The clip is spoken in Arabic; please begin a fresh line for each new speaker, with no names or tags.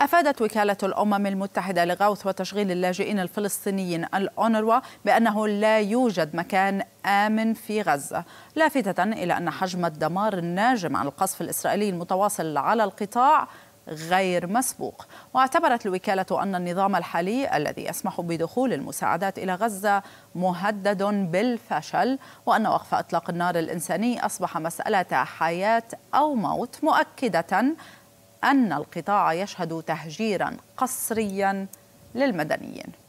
أفادت وكالة الأمم المتحدة لغوث وتشغيل اللاجئين الفلسطينيين الأونروا بأنه لا يوجد مكان آمن في غزة لافتة إلى أن حجم الدمار الناجم عن القصف الإسرائيلي المتواصل على القطاع غير مسبوق واعتبرت الوكالة أن النظام الحالي الذي يسمح بدخول المساعدات إلى غزة مهدد بالفشل وأن وقف إطلاق النار الإنساني أصبح مسألة حياة أو موت مؤكدة أن القطاع يشهد تهجيرا قسريا للمدنيين